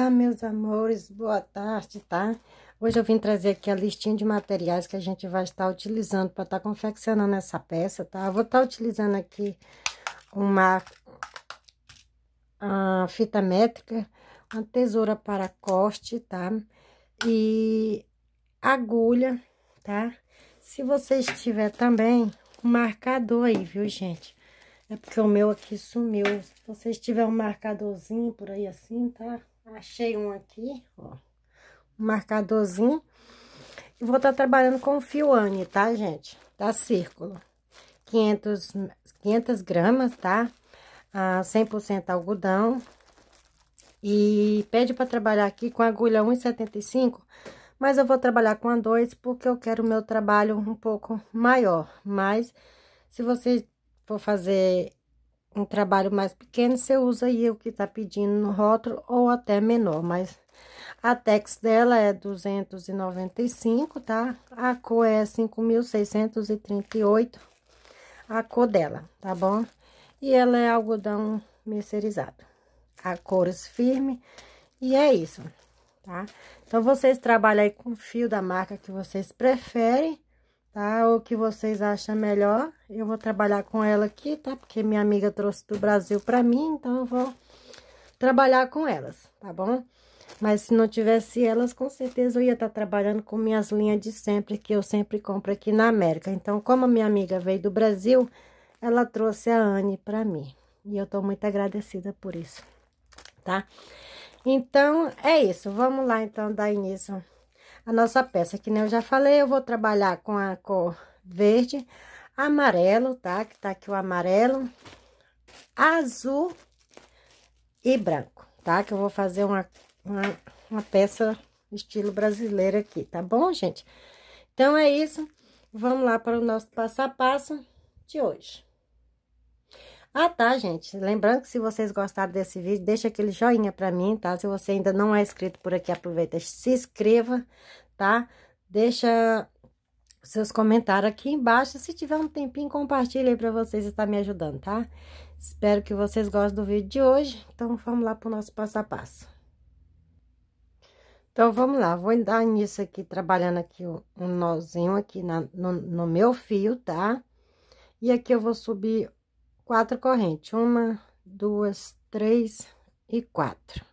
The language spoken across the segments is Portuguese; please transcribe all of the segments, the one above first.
Olá, meus amores, boa tarde, tá? Hoje eu vim trazer aqui a listinha de materiais que a gente vai estar utilizando para estar tá confeccionando essa peça, tá? Eu vou estar tá utilizando aqui uma a fita métrica, uma tesoura para corte, tá? E agulha, tá? Se você tiverem também um marcador aí, viu, gente? É porque o meu aqui sumiu. Se vocês tiverem um marcadorzinho por aí assim, tá? Achei um aqui, ó. Um marcadorzinho. E vou estar tá trabalhando com fio Anne, tá, gente? Da Círculo. 500, 500 gramas, tá? Ah, 100% algodão. E pede para trabalhar aqui com agulha 1,75, mas eu vou trabalhar com a 2 porque eu quero o meu trabalho um pouco maior. Mas se você for fazer um trabalho mais pequeno, você usa aí o que tá pedindo no rótulo ou até menor, mas a tex dela é 295, tá? A cor é 5.638, a cor dela, tá bom? E ela é algodão mercerizado, a cores firme, e é isso, tá? Então, vocês trabalham aí com fio da marca que vocês preferem, tá? O que vocês acham melhor. Eu vou trabalhar com ela aqui, tá? Porque minha amiga trouxe do Brasil pra mim, então eu vou trabalhar com elas, tá bom? Mas se não tivesse elas, com certeza eu ia estar tá trabalhando com minhas linhas de sempre, que eu sempre compro aqui na América. Então, como a minha amiga veio do Brasil, ela trouxe a Anne pra mim. E eu tô muito agradecida por isso, tá? Então, é isso. Vamos lá, então, dar início a nossa peça. Que nem eu já falei, eu vou trabalhar com a cor verde, amarelo, tá? Que tá aqui o amarelo, azul e branco, tá? Que eu vou fazer uma, uma, uma peça estilo brasileiro aqui, tá bom, gente? Então, é isso. Vamos lá para o nosso passo a passo de hoje. Ah, tá, gente. Lembrando que se vocês gostaram desse vídeo, deixa aquele joinha pra mim, tá? Se você ainda não é inscrito por aqui, aproveita, se inscreva, tá? Deixa seus comentários aqui embaixo. Se tiver um tempinho, compartilha aí pra vocês está me ajudando, tá? Espero que vocês gostem do vídeo de hoje. Então, vamos lá pro nosso passo a passo. Então, vamos lá. Vou dar início aqui, trabalhando aqui um, um nozinho aqui na, no, no, meu fio, tá? E aqui eu vou subir quatro correntes. Uma, duas, três e quatro.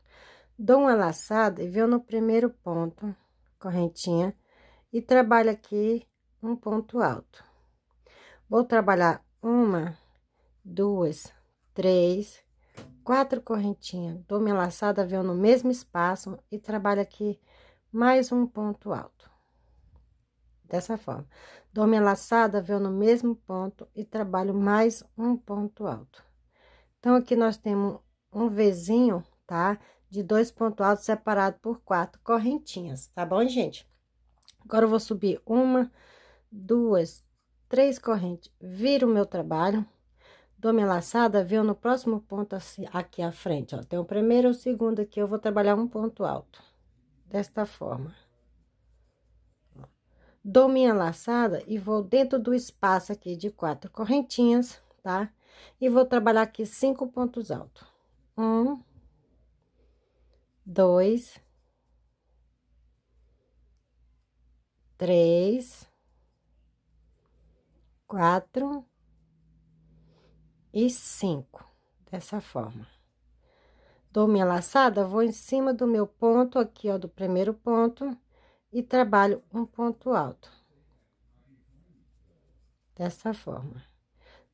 Dou uma laçada e venho no primeiro ponto, correntinha, e trabalho aqui um ponto alto. Vou trabalhar uma, duas, três, quatro correntinhas. Dou minha laçada, venho no mesmo espaço e trabalho aqui mais um ponto alto dessa forma. Dou minha laçada, venho no mesmo ponto e trabalho mais um ponto alto. Então, aqui nós temos um Vzinho, tá? De dois pontos altos separado por quatro correntinhas, tá bom, gente? Agora, eu vou subir uma, duas, três correntes, viro o meu trabalho, dou minha laçada, venho no próximo ponto assim, aqui à frente, ó. Tem o primeiro e o segundo aqui, eu vou trabalhar um ponto alto, desta forma dou minha laçada e vou dentro do espaço aqui de quatro correntinhas, tá? E vou trabalhar aqui cinco pontos altos. Um, dois, três, quatro e cinco, dessa forma. Dou minha laçada, vou em cima do meu ponto aqui, ó, do primeiro ponto e trabalho um ponto alto. Dessa forma.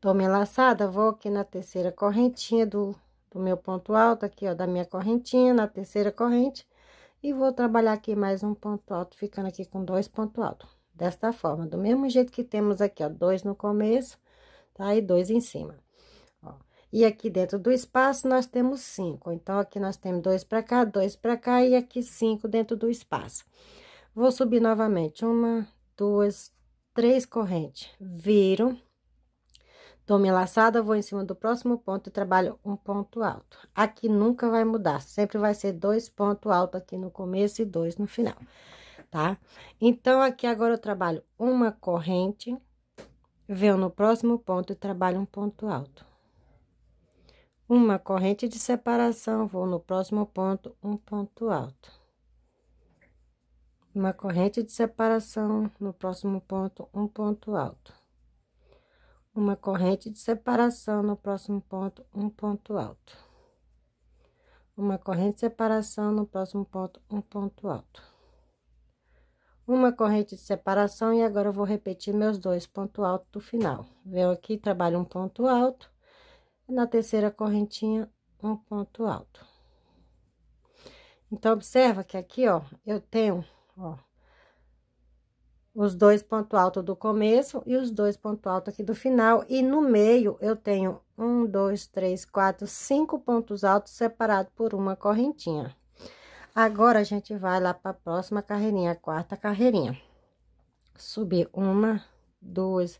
Dou me laçada, vou aqui na terceira correntinha do, do meu ponto alto, aqui, ó, da minha correntinha, na terceira corrente. E vou trabalhar aqui mais um ponto alto, ficando aqui com dois pontos altos. Desta forma, do mesmo jeito que temos aqui, ó, dois no começo, tá? E dois em cima. E aqui dentro do espaço, nós temos cinco. Então, aqui nós temos dois para cá, dois para cá e aqui cinco dentro do espaço. Vou subir novamente, uma, duas, três correntes. Viro, Dou minha laçada, vou em cima do próximo ponto e trabalho um ponto alto. Aqui nunca vai mudar, sempre vai ser dois pontos altos aqui no começo e dois no final, tá? Então, aqui agora eu trabalho uma corrente, venho no próximo ponto e trabalho um ponto alto. Uma corrente de separação, vou no próximo ponto, um ponto alto uma corrente de separação no próximo ponto, um ponto alto. Uma corrente de separação no próximo ponto, um ponto alto. Uma corrente de separação no próximo ponto, um ponto alto. Uma corrente de separação e agora eu vou repetir meus dois pontos altos do final. Venho aqui, trabalho um ponto alto. Na terceira correntinha, um ponto alto. Então, observa que aqui, ó, eu tenho ó. Os dois pontos altos do começo e os dois pontos altos aqui do final. E no meio, eu tenho um, dois, três, quatro, cinco pontos altos separados por uma correntinha. Agora, a gente vai lá para a próxima carreirinha, a quarta carreirinha. Subir uma, duas,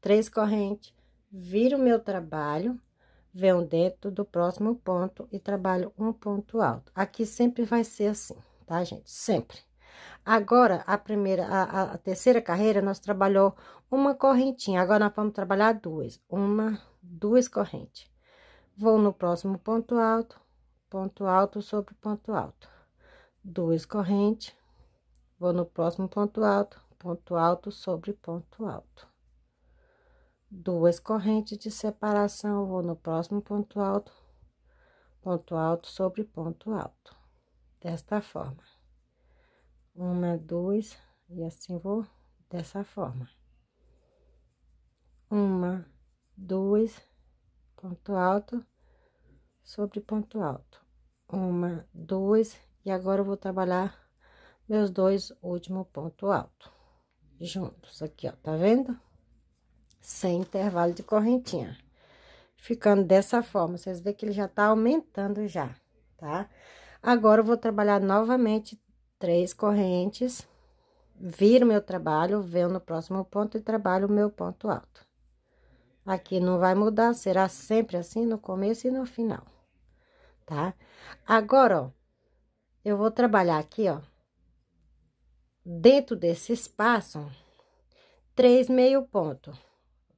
três correntes, viro meu trabalho, venho dentro do próximo ponto e trabalho um ponto alto. Aqui sempre vai ser assim, tá, gente? Sempre. Agora, a primeira, a, a terceira carreira, nós trabalhou uma correntinha. Agora, nós vamos trabalhar duas. Uma, duas correntes. Vou no próximo ponto alto, ponto alto sobre ponto alto. Duas correntes. Vou no próximo ponto alto, ponto alto sobre ponto alto. Duas correntes de separação, vou no próximo ponto alto, ponto alto sobre ponto alto. Desta forma uma, duas, e assim vou dessa forma. Uma, duas, ponto alto, sobre ponto alto. Uma, duas, e agora eu vou trabalhar meus dois último ponto alto juntos aqui, ó, tá vendo? Sem intervalo de correntinha. Ficando dessa forma, vocês vê que ele já tá aumentando já, tá? Agora eu vou trabalhar novamente três correntes, viro meu trabalho, venho no próximo ponto e trabalho o meu ponto alto. Aqui não vai mudar, será sempre assim no começo e no final, tá? Agora, ó, eu vou trabalhar aqui, ó, dentro desse espaço, três meio ponto.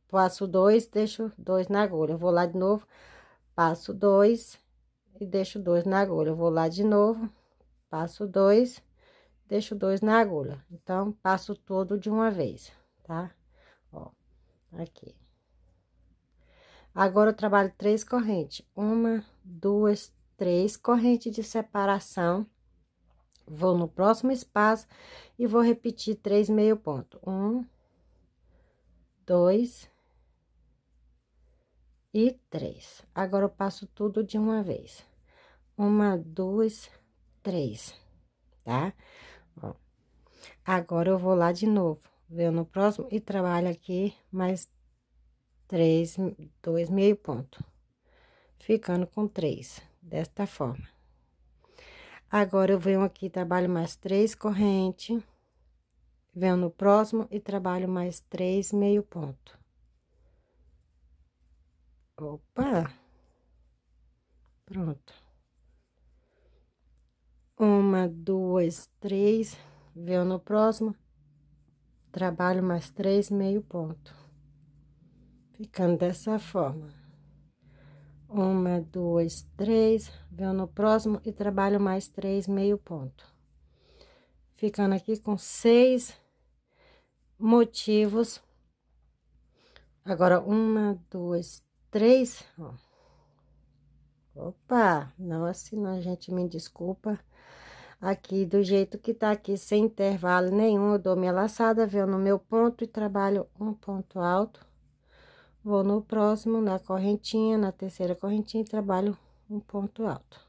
Passo dois, deixo dois na agulha. Eu vou lá de novo, passo dois e deixo dois na agulha. Eu vou lá de novo, passo dois deixo dois na agulha. Então, passo todo de uma vez, tá? Ó, aqui. Agora, eu trabalho três correntes. Uma, duas, três correntes de separação. Vou no próximo espaço e vou repetir três meio ponto. Um, dois e três. Agora, eu passo tudo de uma vez. Uma, duas, três, tá? Agora, eu vou lá de novo, venho no próximo e trabalho aqui mais três, dois meio ponto. Ficando com três, desta forma. Agora, eu venho aqui, trabalho mais três corrente, venho no próximo e trabalho mais três meio ponto. Opa! Pronto. Uma, duas, três... Venho no próximo, trabalho mais três meio ponto. Ficando dessa forma. Uma, duas, três, venho no próximo e trabalho mais três meio ponto. Ficando aqui com seis motivos. Agora, uma, duas, três, ó. Opa, não assim não, gente, me desculpa aqui do jeito que tá aqui, sem intervalo nenhum, eu dou minha laçada, venho no meu ponto e trabalho um ponto alto. Vou no próximo, na correntinha, na terceira correntinha e trabalho um ponto alto.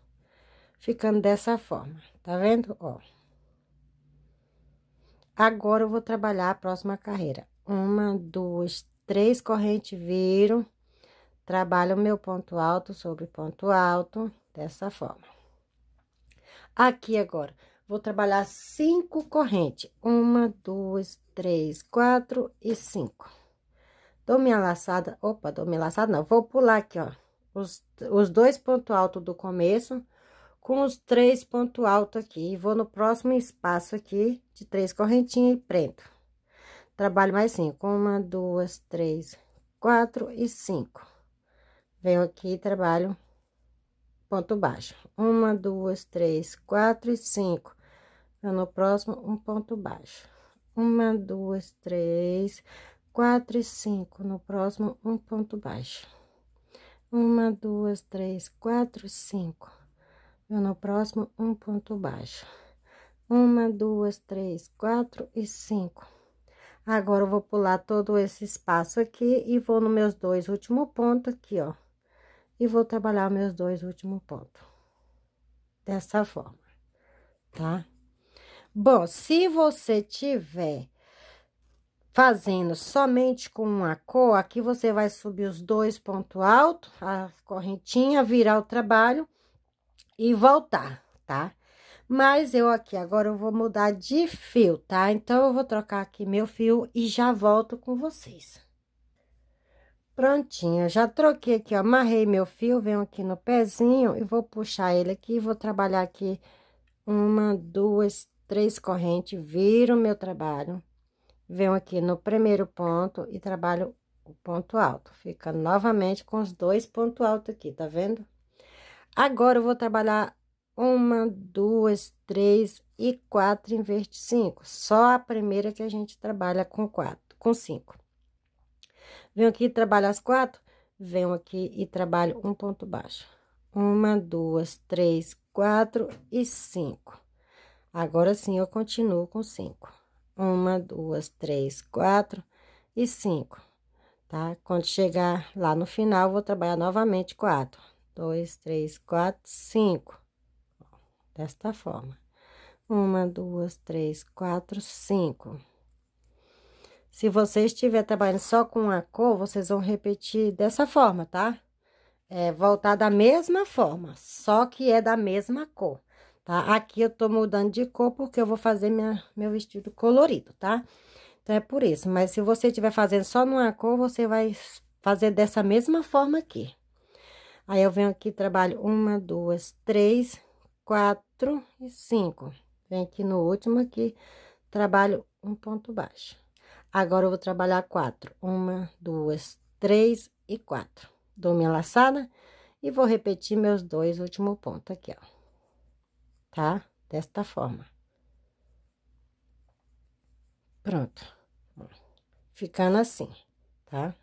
Ficando dessa forma, tá vendo? Ó. Agora eu vou trabalhar a próxima carreira. Uma, duas, três correntes, viro. Trabalho o meu ponto alto sobre ponto alto, dessa forma. Aqui agora, vou trabalhar cinco correntes. Uma, duas, três, quatro e cinco. Dou minha laçada, opa, dou minha laçada não, vou pular aqui, ó. Os, os dois pontos altos do começo, com os três pontos altos aqui. E vou no próximo espaço aqui, de três correntinhas e prendo. Trabalho mais cinco. Uma, duas, três, quatro e cinco. Venho aqui e trabalho ponto baixo. Uma, duas, três, quatro e cinco. Tá no próximo, um ponto baixo. Uma, duas, três, quatro e cinco. No próximo, um ponto baixo. Uma, duas, três, quatro, e cinco. Tá no próximo, um ponto baixo. Uma, duas, três, quatro e cinco. Agora, eu vou pular todo esse espaço aqui e vou nos meus dois últimos pontos aqui, ó. E vou trabalhar meus dois últimos pontos. Dessa forma, tá? Bom, se você tiver fazendo somente com uma cor, aqui você vai subir os dois pontos altos, a correntinha, virar o trabalho e voltar, tá? Mas eu aqui, agora eu vou mudar de fio, tá? Então, eu vou trocar aqui meu fio e já volto com vocês. Prontinho, já troquei aqui, ó, amarrei meu fio, venho aqui no pezinho e vou puxar ele aqui, vou trabalhar aqui uma, duas, três correntes, viro meu trabalho, venho aqui no primeiro ponto e trabalho o ponto alto, fica novamente com os dois pontos altos aqui, tá vendo? Agora, eu vou trabalhar uma, duas, três e quatro, inverte cinco, só a primeira que a gente trabalha com quatro, com cinco. Venho aqui e trabalho as quatro? Venho aqui e trabalho um ponto baixo. Uma, duas, três, quatro e cinco. Agora sim, eu continuo com cinco. Uma, duas, três, quatro e cinco, tá? Quando chegar lá no final, vou trabalhar novamente quatro. Dois, três, quatro, cinco. Desta forma. Uma, duas, três, quatro, cinco. Se você estiver trabalhando só com a cor, vocês vão repetir dessa forma, tá? É, voltar da mesma forma, só que é da mesma cor, tá? Aqui eu tô mudando de cor porque eu vou fazer minha, meu vestido colorido, tá? Então, é por isso. Mas se você estiver fazendo só numa cor, você vai fazer dessa mesma forma aqui. Aí, eu venho aqui, trabalho uma, duas, três, quatro e cinco. Vem aqui no último aqui, trabalho um ponto baixo. Agora, eu vou trabalhar quatro. Uma, duas, três e quatro. Dou minha laçada e vou repetir meus dois últimos pontos aqui, ó. Tá? Desta forma. Pronto. Ficando assim, tá?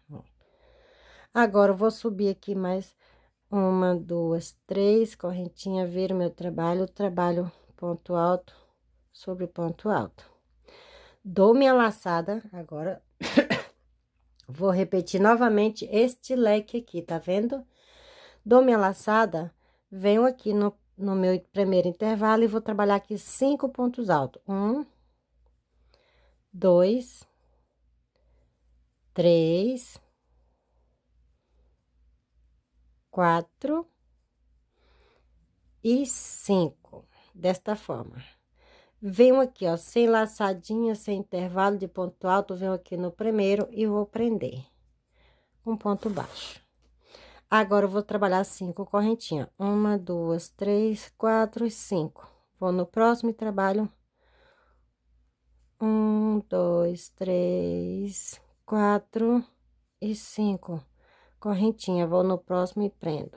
Agora, eu vou subir aqui mais uma, duas, três, correntinha, vira meu trabalho, trabalho ponto alto sobre ponto alto dou minha laçada agora. Vou repetir novamente este leque aqui, tá vendo? Dou minha laçada, venho aqui no, no meu primeiro intervalo e vou trabalhar aqui cinco pontos altos. Um, dois, três, quatro e cinco, desta forma venho aqui, ó, sem laçadinha, sem intervalo de ponto alto, venho aqui no primeiro e vou prender um ponto baixo. Agora, eu vou trabalhar cinco correntinhas. Uma, duas, três, quatro e cinco. Vou no próximo e trabalho um, dois, três, quatro e cinco. Correntinha, vou no próximo e prendo.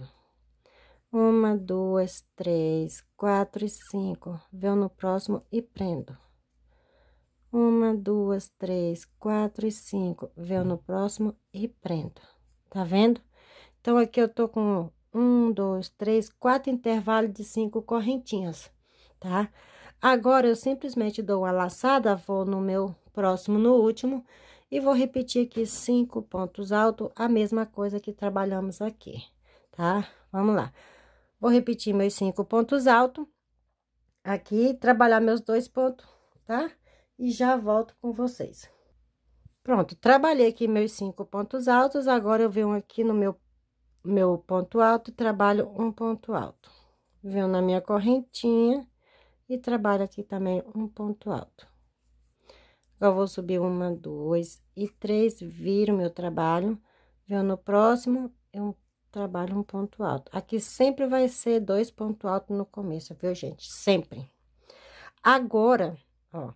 Uma, duas, três, quatro e cinco. veio no próximo e prendo. Uma, duas, três, quatro e cinco. veio no próximo e prendo. Tá vendo? Então, aqui eu tô com um, dois, três, quatro intervalos de cinco correntinhas, tá? Agora, eu simplesmente dou uma laçada, vou no meu próximo, no último, e vou repetir aqui cinco pontos altos, a mesma coisa que trabalhamos aqui, tá? Vamos lá. Vou repetir meus cinco pontos altos. Aqui, trabalhar meus dois pontos, tá? E já volto com vocês. Pronto, trabalhei aqui meus cinco pontos altos. Agora, eu venho aqui no meu, meu ponto alto e trabalho um ponto alto. Venho na minha correntinha e trabalho aqui também um ponto alto. Agora, vou subir uma, duas e três, viro meu trabalho. Venho no próximo, eu é trabalho um ponto alto. Aqui sempre vai ser dois ponto alto no começo, viu, gente? Sempre. Agora, ó,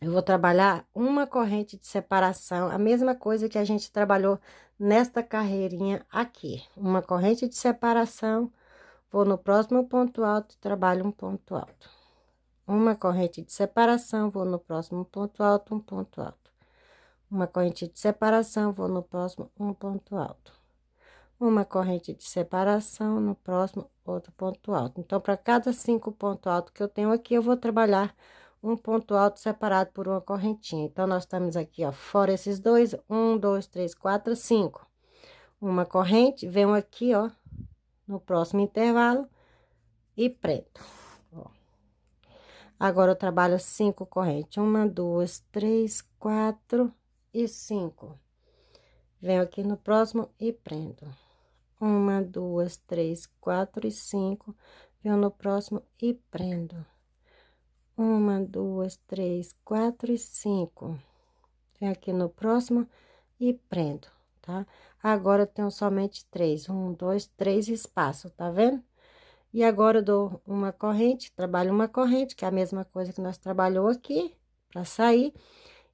eu vou trabalhar uma corrente de separação, a mesma coisa que a gente trabalhou nesta carreirinha aqui. Uma corrente de separação, vou no próximo ponto alto e trabalho um ponto alto. Uma corrente de separação, vou no próximo ponto alto, um ponto alto. Uma corrente de separação, vou no próximo, um ponto alto uma corrente de separação, no próximo, outro ponto alto. Então, para cada cinco ponto alto que eu tenho aqui, eu vou trabalhar um ponto alto separado por uma correntinha. Então, nós estamos aqui, ó, fora esses dois, um, dois, três, quatro, cinco. Uma corrente, venho aqui, ó, no próximo intervalo e prendo. Agora, eu trabalho cinco correntes, uma, duas, três, quatro e cinco. Venho aqui no próximo e prendo uma, duas, três, quatro e cinco. Venho no próximo e prendo. Uma, duas, três, quatro e cinco. Venho aqui no próximo e prendo, tá? Agora, eu tenho somente três. Um, dois, três espaços, tá vendo? E agora, eu dou uma corrente, trabalho uma corrente, que é a mesma coisa que nós trabalhou aqui, pra sair.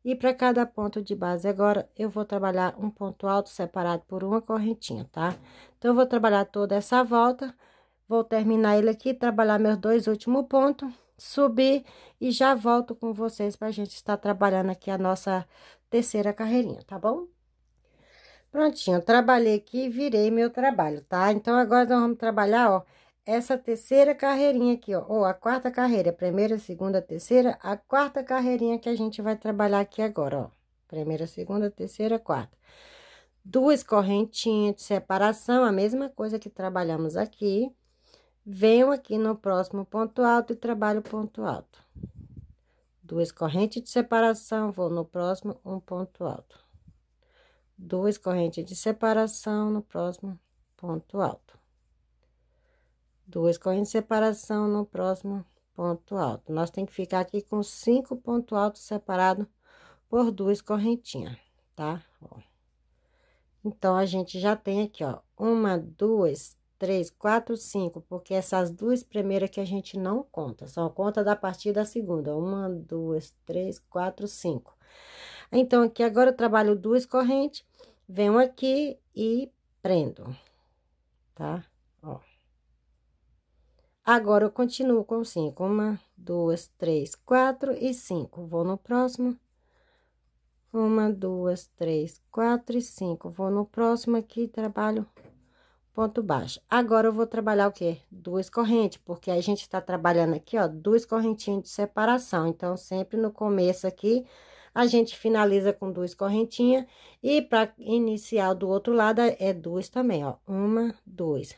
E para cada ponto de base agora, eu vou trabalhar um ponto alto separado por uma correntinha, tá? Então, eu vou trabalhar toda essa volta, vou terminar ele aqui, trabalhar meus dois últimos pontos, subir e já volto com vocês para a gente estar trabalhando aqui a nossa terceira carreirinha, tá bom? Prontinho, trabalhei aqui e virei meu trabalho, tá? Então, agora nós vamos trabalhar, ó, essa terceira carreirinha aqui, ó, ou a quarta carreira, primeira, segunda, terceira, a quarta carreirinha que a gente vai trabalhar aqui agora, ó. Primeira, segunda, terceira, quarta. Duas correntinhas de separação, a mesma coisa que trabalhamos aqui. Venho aqui no próximo ponto alto e trabalho ponto alto. Duas correntes de separação, vou no próximo um ponto alto. Duas correntes de separação no próximo ponto alto Duas correntes de separação no próximo ponto alto. Nós tem que ficar aqui com cinco pontos altos separados por duas correntinhas, tá? Ó. Então, a gente já tem aqui, ó, uma, duas, três, quatro, cinco, porque essas duas primeiras que a gente não conta, só conta da partir da segunda. Uma, duas, três, quatro, cinco. Então, aqui agora eu trabalho duas correntes, venho aqui e prendo, tá? Agora, eu continuo com cinco. Uma, duas, três, quatro e cinco. Vou no próximo. Uma, duas, três, quatro e cinco. Vou no próximo aqui, trabalho ponto baixo. Agora, eu vou trabalhar o quê? Duas correntes, porque a gente tá trabalhando aqui, ó, duas correntinhas de separação. Então, sempre no começo aqui, a gente finaliza com duas correntinhas. E para iniciar do outro lado, é duas também, ó. Uma, duas.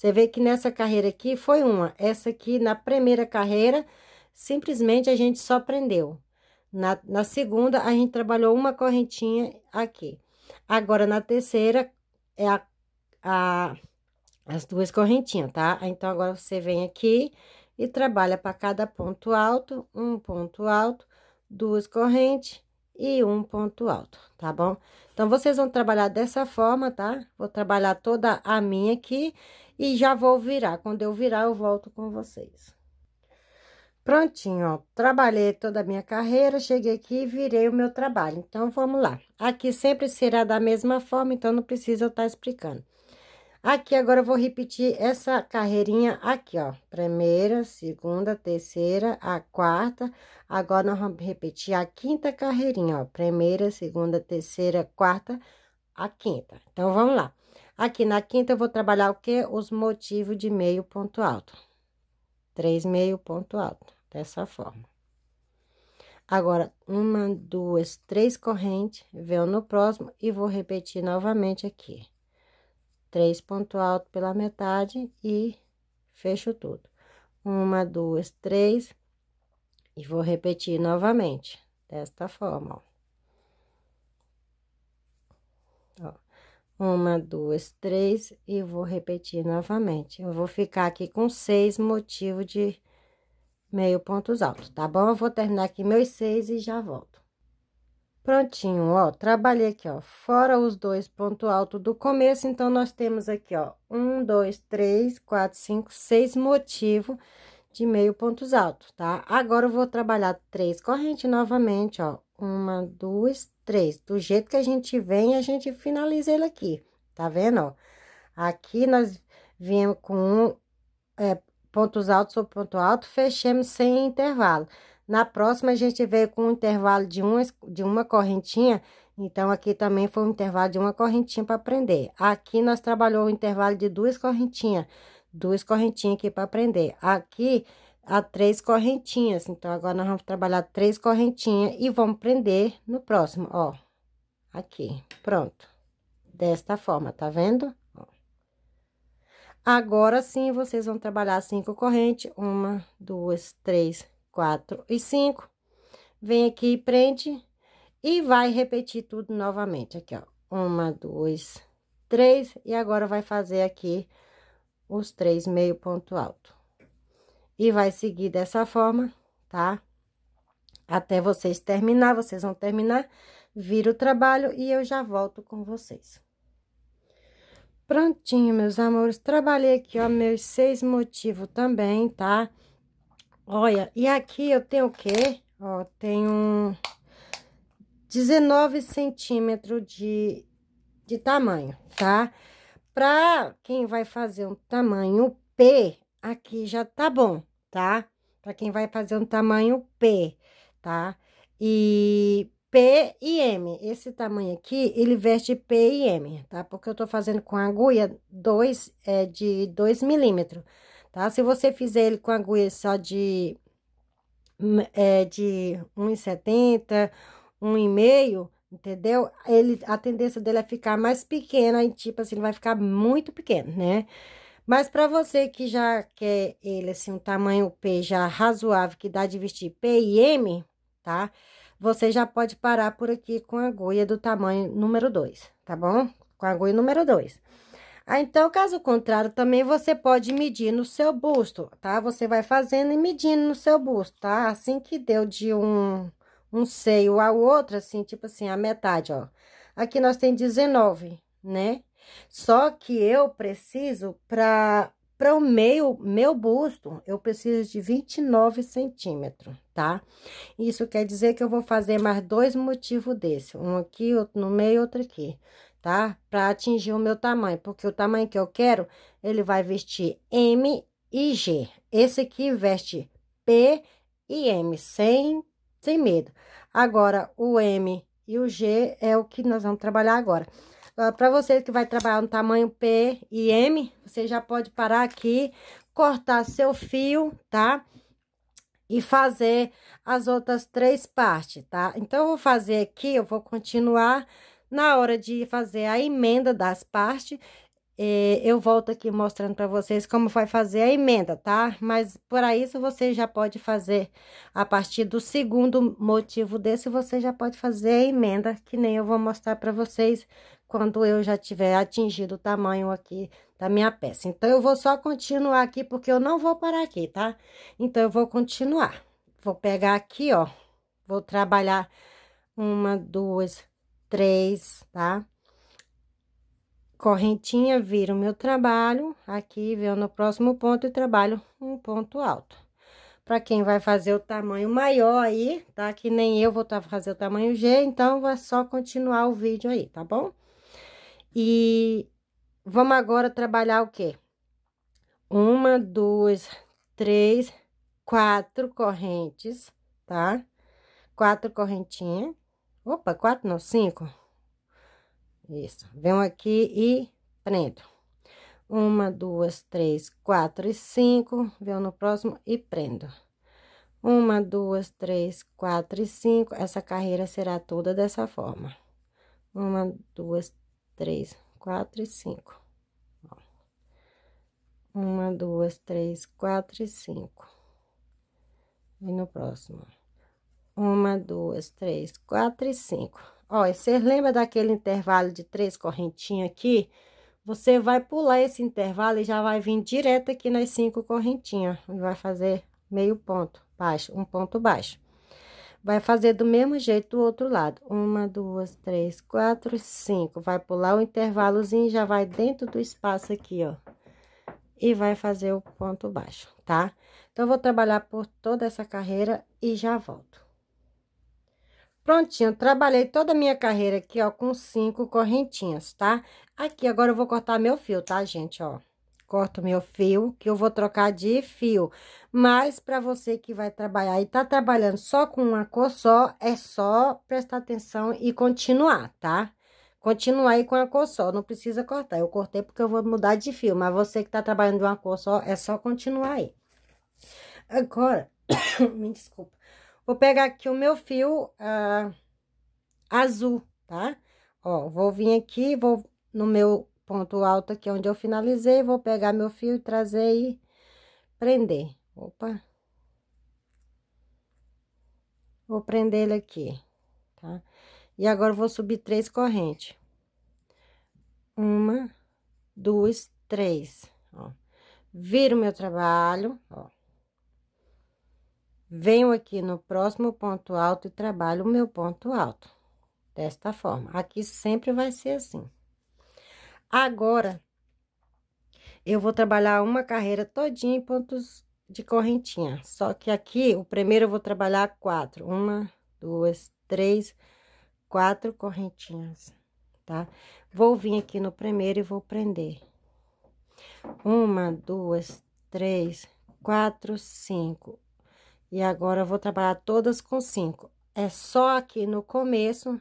Você vê que nessa carreira aqui foi uma. Essa aqui, na primeira carreira, simplesmente a gente só prendeu. Na, na segunda, a gente trabalhou uma correntinha aqui. Agora, na terceira, é a, a as duas correntinhas, tá? Então, agora você vem aqui e trabalha para cada ponto alto, um ponto alto, duas correntes, e um ponto alto, tá bom? Então, vocês vão trabalhar dessa forma, tá? Vou trabalhar toda a minha aqui e já vou virar. Quando eu virar, eu volto com vocês. Prontinho, ó. Trabalhei toda a minha carreira, cheguei aqui e virei o meu trabalho. Então, vamos lá. Aqui sempre será da mesma forma, então não precisa eu estar tá explicando. Aqui, agora, eu vou repetir essa carreirinha aqui, ó. Primeira, segunda, terceira, a quarta. Agora, nós vamos repetir a quinta carreirinha, ó. Primeira, segunda, terceira, quarta, a quinta. Então, vamos lá. Aqui na quinta, eu vou trabalhar o quê? Os motivos de meio ponto alto. Três meio ponto alto, dessa forma. Agora, uma, duas, três correntes, venho no próximo e vou repetir novamente aqui três ponto alto pela metade e fecho tudo. Uma, duas, três, e vou repetir novamente, desta forma, ó. ó. Uma, duas, três, e vou repetir novamente. Eu vou ficar aqui com seis motivos de meio pontos altos, tá bom? Eu vou terminar aqui meus seis e já volto. Prontinho, ó, trabalhei aqui, ó, fora os dois pontos altos do começo, então, nós temos aqui, ó, um, dois, três, quatro, cinco, seis motivo de meio pontos altos, tá? Agora, eu vou trabalhar três correntes novamente, ó, uma, duas, três. Do jeito que a gente vem, a gente finaliza ele aqui, tá vendo, ó? Aqui, nós viemos com um, é, pontos altos sobre ponto alto, fechamos sem intervalo. Na próxima, a gente veio com um intervalo de uma, de uma correntinha. Então, aqui também foi um intervalo de uma correntinha para prender. Aqui, nós trabalhou o um intervalo de duas correntinhas. Duas correntinhas aqui para prender. Aqui, há três correntinhas. Então, agora nós vamos trabalhar três correntinhas e vamos prender no próximo, ó. Aqui, pronto. Desta forma, tá vendo? Agora sim, vocês vão trabalhar cinco correntes. Uma, duas, três, quatro e cinco. Vem aqui, prende e vai repetir tudo novamente. Aqui, ó, uma, dois três, e agora vai fazer aqui os três meio ponto alto. E vai seguir dessa forma, tá? Até vocês terminar, vocês vão terminar, vira o trabalho e eu já volto com vocês. Prontinho, meus amores, trabalhei aqui, ó, meus seis motivos também, tá? Tá? Olha, e aqui eu tenho o quê? Ó, tenho 19 centímetros de, de tamanho, tá? Pra quem vai fazer um tamanho P, aqui já tá bom, tá? Pra quem vai fazer um tamanho P, tá? E P e M. Esse tamanho aqui, ele veste P e M, tá? Porque eu tô fazendo com agulha dois é, de 2 milímetros tá? Se você fizer ele com agulha só de, hum, é, de 1,70, 1,5, entendeu? Ele, a tendência dele é ficar mais pequena, e tipo assim, ele vai ficar muito pequeno, né? Mas para você que já quer ele, assim, um tamanho P já razoável, que dá de vestir P e M, tá? Você já pode parar por aqui com a agulha do tamanho número 2, tá bom? Com a agulha número 2. Ah, então, caso contrário, também você pode medir no seu busto, tá? Você vai fazendo e medindo no seu busto, tá? Assim que deu de um, um seio ao outro, assim, tipo assim, a metade, ó. Aqui nós tem 19, né? Só que eu preciso, para para o meio, meu busto, eu preciso de 29 centímetros, tá? Isso quer dizer que eu vou fazer mais dois motivos desse, um aqui, outro no meio, outro aqui tá? Para atingir o meu tamanho, porque o tamanho que eu quero, ele vai vestir M e G. Esse aqui veste P e M, sem, sem medo. Agora, o M e o G é o que nós vamos trabalhar agora. Ah, Para você que vai trabalhar no tamanho P e M, você já pode parar aqui, cortar seu fio, tá? E fazer as outras três partes, tá? Então, eu vou fazer aqui, eu vou continuar na hora de fazer a emenda das partes, é, eu volto aqui mostrando para vocês como vai fazer a emenda, tá? Mas para isso você já pode fazer, a partir do segundo motivo desse, você já pode fazer a emenda, que nem eu vou mostrar para vocês quando eu já tiver atingido o tamanho aqui da minha peça. Então, eu vou só continuar aqui, porque eu não vou parar aqui, tá? Então, eu vou continuar. Vou pegar aqui, ó, vou trabalhar uma, duas, três, tá? Correntinha vira o meu trabalho, aqui venho no próximo ponto e trabalho um ponto alto. Pra quem vai fazer o tamanho maior aí, tá? Que nem eu vou tá, fazer o tamanho G, então vai só continuar o vídeo aí, tá bom? E vamos agora trabalhar o quê? Uma, duas, três, quatro correntes, tá? Quatro correntinhas. Opa, quatro não, cinco. Isso. Venho aqui e prendo. Uma, duas, três, quatro e cinco. Venho no próximo e prendo. Uma, duas, três, quatro e cinco. Essa carreira será toda dessa forma. Uma, duas, três, quatro e cinco. Uma, duas, três, quatro e cinco. E no próximo. Uma, duas, três, quatro e cinco. Olha, você lembra daquele intervalo de três correntinhas aqui? Você vai pular esse intervalo e já vai vir direto aqui nas cinco correntinhas. E vai fazer meio ponto baixo, um ponto baixo. Vai fazer do mesmo jeito do outro lado. Uma, duas, três, quatro, cinco. Vai pular o intervalozinho e já vai dentro do espaço aqui, ó. E vai fazer o ponto baixo, tá? Então, eu vou trabalhar por toda essa carreira e já volto. Prontinho, trabalhei toda a minha carreira aqui, ó, com cinco correntinhas, tá? Aqui, agora eu vou cortar meu fio, tá, gente, ó? Corto meu fio, que eu vou trocar de fio. Mas, pra você que vai trabalhar e tá trabalhando só com uma cor só, é só prestar atenção e continuar, tá? Continuar aí com a cor só, não precisa cortar. Eu cortei porque eu vou mudar de fio, mas você que tá trabalhando de uma cor só, é só continuar aí. Agora, me desculpa. Vou pegar aqui o meu fio ah, azul, tá? Ó, vou vir aqui, vou no meu ponto alto aqui onde eu finalizei, vou pegar meu fio e trazer e prender. Opa! Vou prender ele aqui, tá? E agora, vou subir três correntes. Uma, duas, três, ó. Viro meu trabalho, ó venho aqui no próximo ponto alto e trabalho o meu ponto alto. Desta forma. Aqui sempre vai ser assim. Agora, eu vou trabalhar uma carreira todinha em pontos de correntinha. Só que aqui, o primeiro eu vou trabalhar quatro. Uma, duas, três, quatro correntinhas, tá? Vou vir aqui no primeiro e vou prender. Uma, duas, três, quatro, cinco e agora, eu vou trabalhar todas com cinco. É só aqui no começo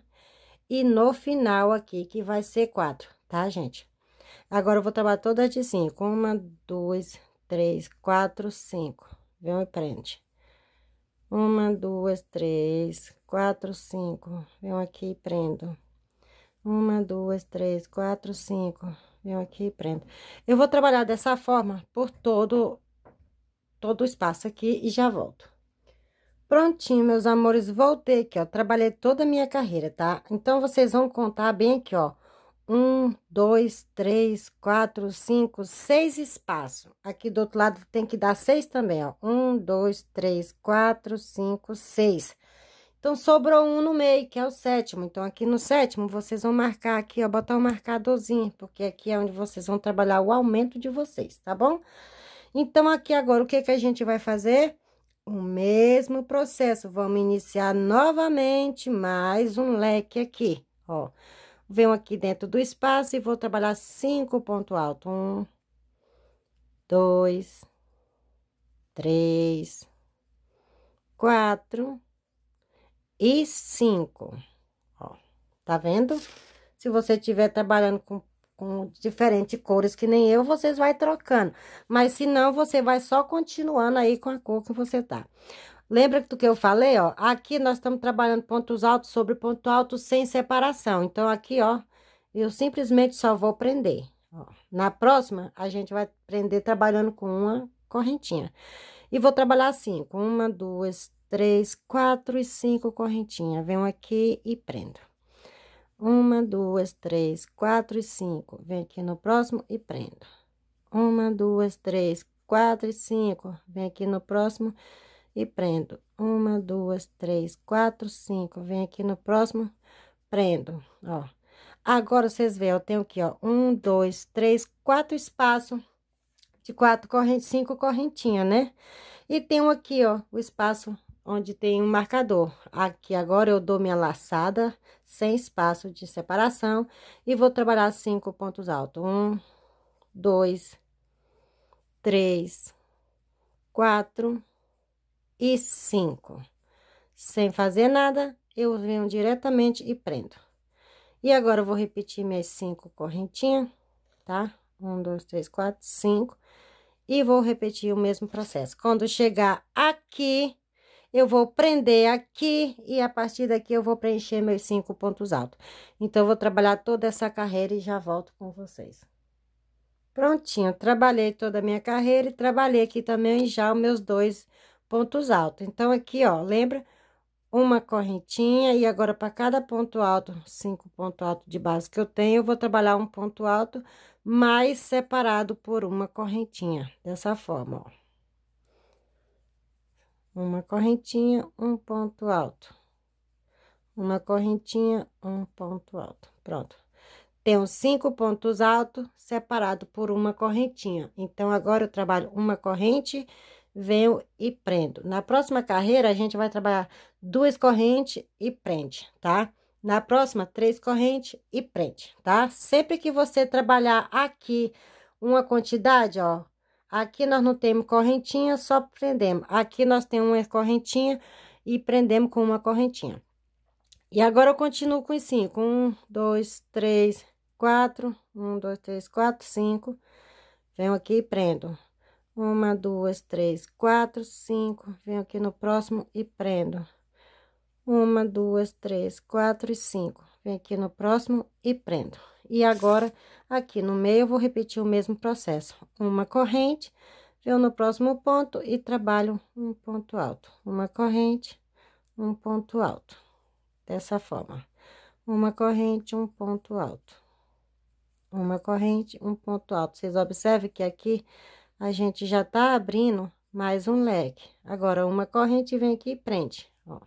e no final aqui, que vai ser quatro, tá, gente? Agora, eu vou trabalhar todas de cinco. Uma, duas, três, quatro, cinco. Vem e prende. Uma, duas, três, quatro, cinco. Vem aqui e prendo. Uma, duas, três, quatro, cinco. Vem aqui e prendo. Eu vou trabalhar dessa forma por todo, todo o espaço aqui e já volto. Prontinho, meus amores, voltei aqui, ó. Trabalhei toda a minha carreira, tá? Então, vocês vão contar bem aqui, ó. Um, dois, três, quatro, cinco, seis espaços. Aqui do outro lado tem que dar seis também, ó. Um, dois, três, quatro, cinco, seis. Então, sobrou um no meio, que é o sétimo. Então, aqui no sétimo, vocês vão marcar aqui, ó. Botar um marcadorzinho, porque aqui é onde vocês vão trabalhar o aumento de vocês, tá bom? Então, aqui agora, o que que a gente vai fazer? o mesmo processo. Vamos iniciar novamente mais um leque aqui, ó. Venho aqui dentro do espaço e vou trabalhar cinco ponto alto. Um, dois, três, quatro e cinco, ó. Tá vendo? Se você estiver trabalhando com com diferentes cores que nem eu, vocês vai trocando. Mas se não, você vai só continuando aí com a cor que você tá. Lembra do que eu falei, ó? Aqui nós estamos trabalhando pontos altos sobre ponto alto sem separação. Então, aqui, ó, eu simplesmente só vou prender. Ó. Na próxima, a gente vai prender trabalhando com uma correntinha. E vou trabalhar assim, com uma, duas, três, quatro e cinco correntinhas. Venho aqui e prendo. Uma, duas, três, quatro e cinco. Vem aqui no próximo e prendo. Uma, duas, três, quatro e cinco. Vem aqui no próximo e prendo. Uma, duas, três, quatro, cinco. Vem aqui no próximo, prendo, ó. Agora, vocês veem, eu tenho aqui, ó, um, dois, três, quatro espaço de quatro correntes, cinco correntinhas, né? E tem aqui, ó, o espaço onde tem um marcador. Aqui agora eu dou minha laçada sem espaço de separação e vou trabalhar cinco pontos altos. Um, dois, três, quatro e cinco. Sem fazer nada, eu venho diretamente e prendo. E agora eu vou repetir minhas cinco correntinhas, tá? Um, dois, três, quatro, cinco. E vou repetir o mesmo processo. Quando chegar aqui, eu vou prender aqui e a partir daqui eu vou preencher meus cinco pontos altos. Então, eu vou trabalhar toda essa carreira e já volto com vocês. Prontinho, trabalhei toda a minha carreira e trabalhei aqui também já os meus dois pontos altos. Então, aqui, ó, lembra? Uma correntinha e agora para cada ponto alto, cinco pontos altos de base que eu tenho, eu vou trabalhar um ponto alto mais separado por uma correntinha, dessa forma, ó uma correntinha, um ponto alto, uma correntinha, um ponto alto. Pronto. Tenho cinco pontos altos separado por uma correntinha. Então, agora eu trabalho uma corrente, venho e prendo. Na próxima carreira, a gente vai trabalhar duas correntes e prende, tá? Na próxima, três correntes e prende, tá? Sempre que você trabalhar aqui uma quantidade, ó, Aqui nós não temos correntinha, só prendemos. Aqui nós temos uma correntinha e prendemos com uma correntinha. E agora eu continuo com os cinco. Um, dois, três, quatro. Um, dois, três, quatro, cinco. Venho aqui e prendo. Uma, duas, três, quatro, cinco. Venho aqui no próximo e prendo. Uma, duas, três, quatro e cinco. Venho aqui no próximo e prendo. E agora, aqui no meio, eu vou repetir o mesmo processo. Uma corrente, venho no próximo ponto e trabalho um ponto alto. Uma corrente, um ponto alto. Dessa forma. Uma corrente, um ponto alto. Uma corrente, um ponto alto. Vocês observem que aqui a gente já tá abrindo mais um leque. Agora, uma corrente vem aqui e prende, ó.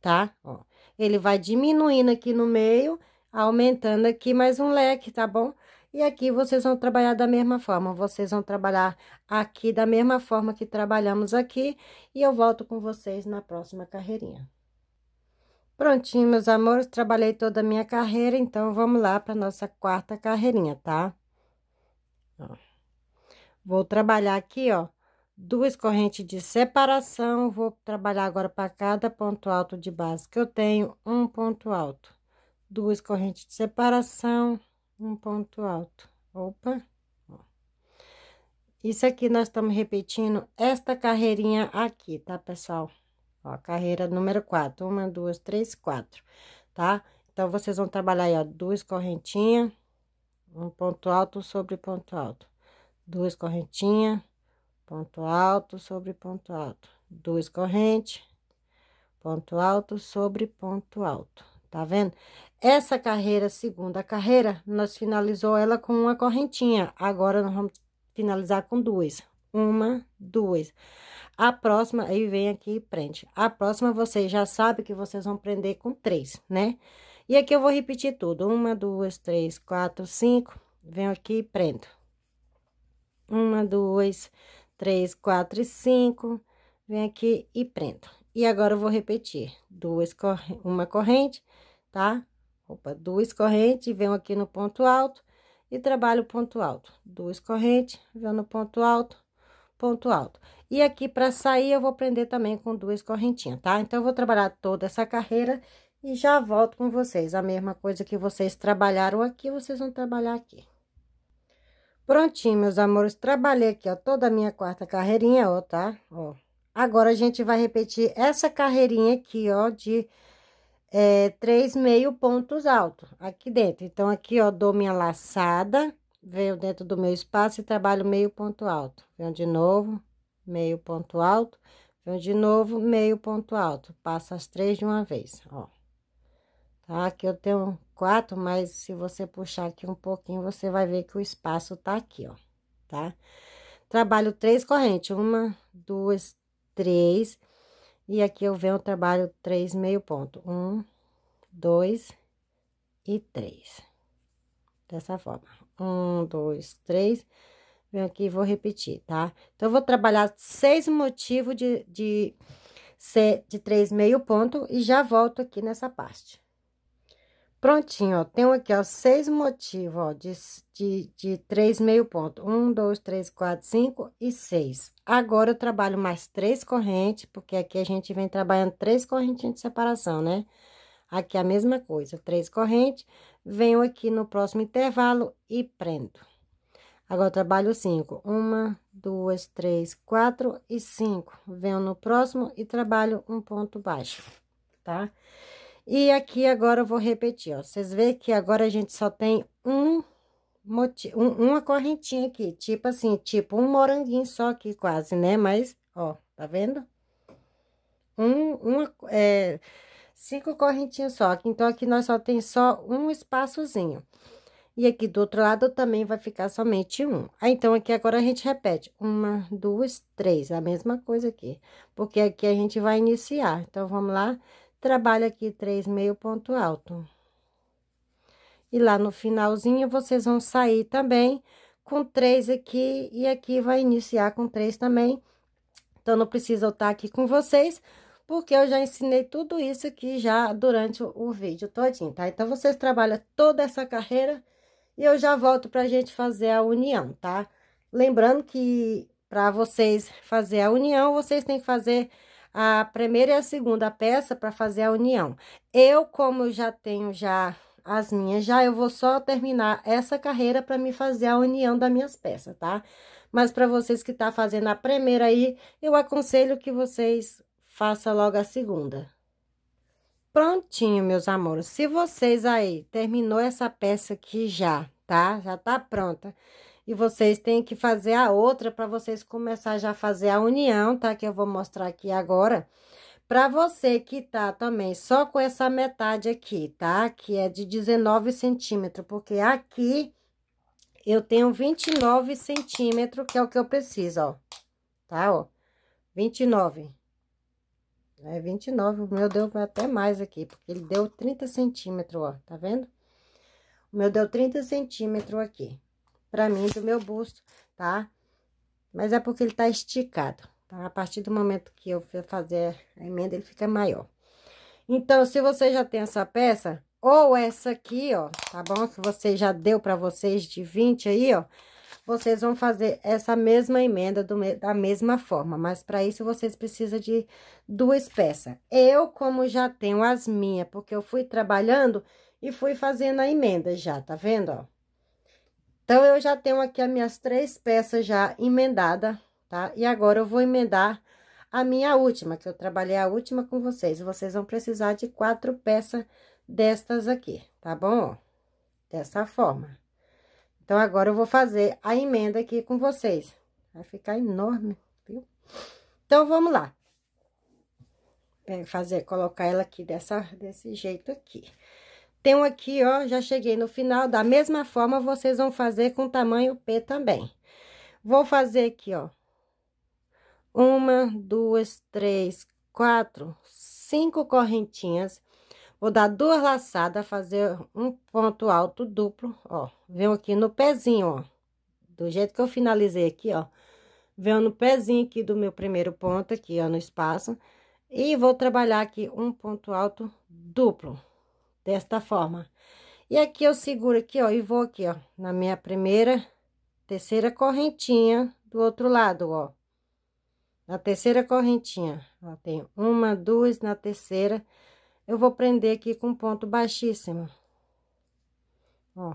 Tá? Ó. Ele vai diminuindo aqui no meio aumentando aqui mais um leque, tá bom? E aqui vocês vão trabalhar da mesma forma, vocês vão trabalhar aqui da mesma forma que trabalhamos aqui, e eu volto com vocês na próxima carreirinha. Prontinho, meus amores, trabalhei toda a minha carreira, então vamos lá para nossa quarta carreirinha, tá? Ó. Vou trabalhar aqui, ó, duas correntes de separação, vou trabalhar agora para cada ponto alto de base que eu tenho, um ponto alto duas correntes de separação, um ponto alto. Opa! Isso aqui nós estamos repetindo esta carreirinha aqui, tá, pessoal? Ó, carreira número 4. Uma, duas, três, quatro, tá? Então, vocês vão trabalhar aí, ó, duas correntinhas, um ponto alto sobre ponto alto. Duas correntinhas, ponto alto sobre ponto alto. Duas correntes, ponto alto sobre ponto alto tá vendo? Essa carreira, segunda carreira, nós finalizou ela com uma correntinha. Agora, nós vamos finalizar com duas. Uma, duas. A próxima, aí vem aqui e prende. A próxima, vocês já sabem que vocês vão prender com três, né? E aqui eu vou repetir tudo. Uma, duas, três, quatro, cinco. Venho aqui e prendo. Uma, duas, três, quatro e cinco. Venho aqui e prendo. E agora, eu vou repetir. Duas, corre... uma corrente tá? Opa, duas correntes, venho aqui no ponto alto e trabalho ponto alto. Duas correntes, venho no ponto alto, ponto alto. E aqui, para sair, eu vou prender também com duas correntinhas, tá? Então, eu vou trabalhar toda essa carreira e já volto com vocês. A mesma coisa que vocês trabalharam aqui, vocês vão trabalhar aqui. Prontinho, meus amores, trabalhei aqui, ó, toda a minha quarta carreirinha, ó, tá? Ó. Agora, a gente vai repetir essa carreirinha aqui, ó, de é, três meio pontos altos aqui dentro. Então, aqui, ó, dou minha laçada, venho dentro do meu espaço e trabalho meio ponto alto. Venho de novo, meio ponto alto, venho de novo, meio ponto alto. Passo as três de uma vez, ó. Tá? Aqui eu tenho quatro, mas se você puxar aqui um pouquinho, você vai ver que o espaço tá aqui, ó, tá? Trabalho três correntes, uma, duas, três e aqui eu venho, trabalho três meio ponto. Um, dois e três. Dessa forma. Um, dois, três. Venho aqui e vou repetir, tá? Então, eu vou trabalhar seis motivos de, de, de três meio ponto e já volto aqui nessa parte. Prontinho, ó, tenho aqui, ó, seis motivos, ó, de, de, de três meio ponto. Um, dois, três, quatro, cinco e seis. Agora, eu trabalho mais três correntes, porque aqui a gente vem trabalhando três correntinhas de separação, né? Aqui é a mesma coisa, três correntes, venho aqui no próximo intervalo e prendo. Agora, trabalho cinco. Uma, duas, três, quatro e cinco. Venho no próximo e trabalho um ponto baixo, tá? Tá? E aqui agora eu vou repetir, ó. Vocês veem que agora a gente só tem um motivo, um, uma correntinha aqui, tipo assim, tipo um moranguinho só aqui quase, né? Mas, ó, tá vendo? Um, uma, é, cinco correntinhas só. Então, aqui nós só tem só um espaçozinho. E aqui do outro lado também vai ficar somente um. Ah, então, aqui agora a gente repete. Uma, duas, três. A mesma coisa aqui. Porque aqui a gente vai iniciar. Então, vamos lá trabalha aqui três meio ponto alto. E lá no finalzinho, vocês vão sair também com três aqui, e aqui vai iniciar com três também. Então, não precisa eu estar aqui com vocês, porque eu já ensinei tudo isso aqui já durante o vídeo todinho, tá? Então, vocês trabalham toda essa carreira e eu já volto pra gente fazer a união, tá? Lembrando que para vocês fazer a união, vocês têm que fazer a primeira e a segunda peça para fazer a união. Eu, como já tenho já as minhas, já eu vou só terminar essa carreira para me fazer a união das minhas peças, tá? Mas para vocês que tá fazendo a primeira aí, eu aconselho que vocês façam logo a segunda. Prontinho, meus amores. Se vocês aí terminou essa peça aqui já, tá? Já tá pronta e vocês têm que fazer a outra para vocês começar já a fazer a união, tá? Que eu vou mostrar aqui agora. Para você que tá também só com essa metade aqui, tá? Que é de 19 centímetros, porque aqui eu tenho 29 centímetros, que é o que eu preciso, ó. Tá, ó? 29. É 29, o meu deu até mais aqui, porque ele deu 30 centímetros, ó. Tá vendo? O meu deu 30 centímetros aqui pra mim, do meu busto, tá? Mas é porque ele tá esticado, tá? A partir do momento que eu fazer a emenda, ele fica maior. Então, se você já tem essa peça, ou essa aqui, ó, tá bom? Que você já deu pra vocês de 20 aí, ó. Vocês vão fazer essa mesma emenda do, da mesma forma, mas para isso vocês precisam de duas peças. Eu, como já tenho as minhas, porque eu fui trabalhando e fui fazendo a emenda já, tá vendo, ó? Então, eu já tenho aqui as minhas três peças já emendada, tá? E agora, eu vou emendar a minha última, que eu trabalhei a última com vocês. Vocês vão precisar de quatro peças destas aqui, tá bom? Dessa forma. Então, agora eu vou fazer a emenda aqui com vocês. Vai ficar enorme, viu? Então, vamos lá. Vou é, fazer, colocar ela aqui dessa, desse jeito aqui. Tem então, um aqui, ó, já cheguei no final. Da mesma forma, vocês vão fazer com tamanho P também. Vou fazer aqui, ó. Uma, duas, três, quatro, cinco correntinhas. Vou dar duas laçadas, fazer um ponto alto duplo, ó. Venho aqui no pezinho, ó. Do jeito que eu finalizei aqui, ó. Venho no pezinho aqui do meu primeiro ponto, aqui, ó, no espaço. E vou trabalhar aqui um ponto alto duplo desta forma. E aqui eu seguro aqui, ó, e vou aqui, ó, na minha primeira, terceira correntinha do outro lado, ó. Na terceira correntinha, ó, tem uma, duas, na terceira, eu vou prender aqui com ponto baixíssimo. Ó,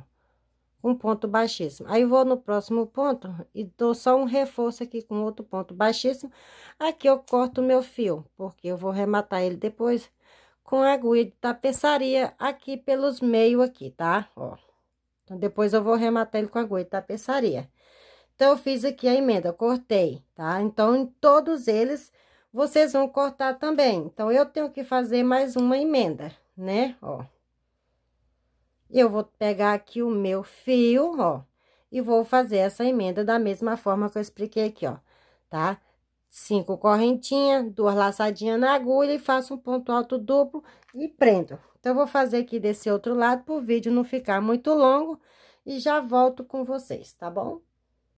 um ponto baixíssimo. Aí, vou no próximo ponto e dou só um reforço aqui com outro ponto baixíssimo. Aqui eu corto o meu fio, porque eu vou rematar ele depois com a agulha de tapeçaria aqui pelos meios aqui, tá? Ó. Então, depois eu vou rematar ele com a agulha de tapeçaria. Então, eu fiz aqui a emenda, cortei, tá? Então, em todos eles, vocês vão cortar também. Então, eu tenho que fazer mais uma emenda, né? Ó. Eu vou pegar aqui o meu fio, ó, e vou fazer essa emenda da mesma forma que eu expliquei aqui, ó, tá? Cinco correntinhas, duas laçadinhas na agulha e faço um ponto alto duplo e prendo. Então, vou fazer aqui desse outro lado para o vídeo não ficar muito longo e já volto com vocês, tá bom?